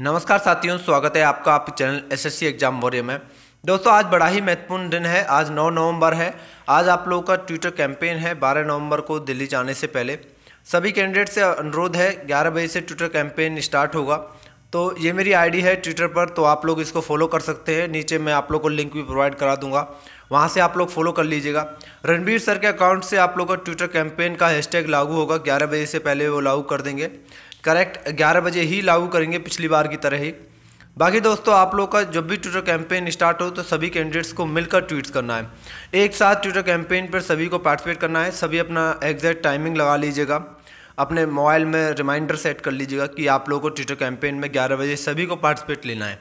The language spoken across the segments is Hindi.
नमस्कार साथियों स्वागत है आपका आपके चैनल एसएससी एग्जाम वॉरियर में दोस्तों आज बड़ा ही महत्वपूर्ण दिन है आज 9 नवंबर है आज आप लोगों का ट्विटर कैंपेन है 12 नवंबर को दिल्ली जाने से पहले सभी कैंडिडेट से अनुरोध है 11 बजे से ट्विटर कैंपेन स्टार्ट होगा तो ये मेरी आईडी है ट्विटर पर तो आप लोग इसको फॉलो कर सकते हैं नीचे मैं आप लोग को लिंक भी प्रोवाइड करा दूंगा वहाँ से आप लोग फॉलो कर लीजिएगा रणबीर सर के अकाउंट से आप लोग का ट्विटर कैंपेन का हैशटैग लागू होगा ग्यारह बजे से पहले वो लागू कर देंगे करेक्ट ग्यारह बजे ही लागू करेंगे पिछली बार की तरह ही बाकी दोस्तों आप लोग का जब भी ट्विटर कैंपेन स्टार्ट हो तो सभी कैंडिडेट्स को मिलकर ट्वीट्स करना है एक साथ ट्विटर कैंपेन पर सभी को पार्टिसिपेट करना है सभी अपना एग्जैक्ट टाइमिंग लगा लीजिएगा अपने मोबाइल में रिमाइंडर सेट कर लीजिएगा कि आप लोगों को ट्विटर कैंपेन में ग्यारह बजे सभी को पार्टिसिपेट लेना है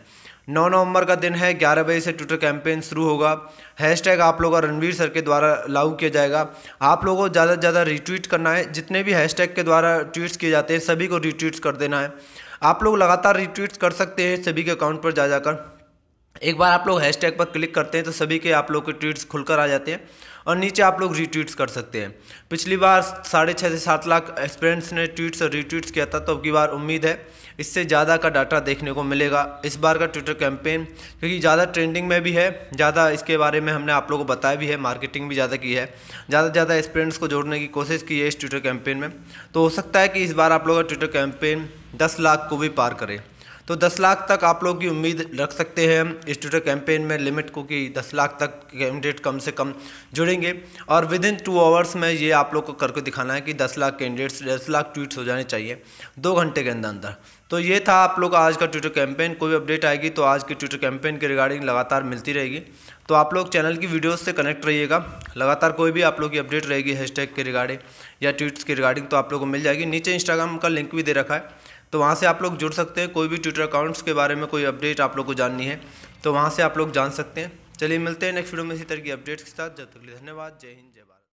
नौ नवंबर का दिन है ग्यारह बजे से ट्विटर कैंपेन शुरू होगा हैशटैग आप लोगों का रणवीर सर के द्वारा लागू किया जाएगा आप लोगों को ज़्यादा से ज़्यादा रिट्वीट करना है जितने भी हैशटैग के द्वारा ट्वीट्स किए जाते हैं सभी को रिट्वीट्स कर देना है आप लोग लगातार रिट्वीट्स कर सकते हैं सभी के अकाउंट पर जा जाकर एक बार आप लोग हैशटैग पर क्लिक करते हैं तो सभी के आप लोग के ट्वीट्स खुलकर आ जाते हैं और नीचे आप लोग रीट्वीट्स कर सकते हैं पिछली बार साढ़े छः से सात लाख एक्सपेरेंट्स ने ट्वीट्स और रीट्वीट्स किया था तो अब की बार उम्मीद है इससे ज़्यादा का डाटा देखने को मिलेगा इस बार का ट्विटर कैंपेन क्योंकि ज़्यादा ट्रेंडिंग में भी है ज़्यादा इसके बारे में हमने आप लोगों को बताया भी है मार्केटिंग भी ज़्यादा की है ज़्यादा से ज़्यादा एक्सपेरेंट्स को जोड़ने की कोशिश की है इस ट्विटर कैंपेन में तो हो सकता है कि इस बार आप लोग का ट्विटर कैंपेन दस लाख को भी पार करें तो दस लाख तक आप लोग की उम्मीद रख सकते हैं इस ट्विटर कैंपेन में लिमिट को कि दस लाख तक कैंडिडेट कम से कम जुड़ेंगे और विद इन टू आवर्स में ये आप लोग को करके दिखाना है कि दस लाख कैंडिडेट्स दस लाख ट्वीट्स हो जाने चाहिए दो घंटे के अंदर अंदर तो ये था आप लोग आज का ट्विटर कैंपेन कोई भी अपडेट आएगी तो आज की ट्विटर कैंपेन के रिगार्डिंग लगातार मिलती रहेगी तो आप लोग चैनल की वीडियोस से कनेक्ट रहिएगा लगातार कोई भी आप लोग की अपडेट रहेगी हैशटैग के रिगार्डिंग या ट्वीट्स के रिगार्डिंग तो आप लोग को मिल जाएगी नीचे इंस्टाग्राम का लिंक भी दे रखा है तो वहाँ से आप लोग जुड़ सकते हैं कोई भी ट्विटर अकाउंट्स के बारे में कोई अपडेट आप लोग को जाननी है तो वहाँ से आप लोग जान सकते हैं चलिए मिलते हैं नेक्स्ट वीडियो में इसी तरह की अपडेट्स के साथ जब तक धन्यवाद जय हिंद जय भारत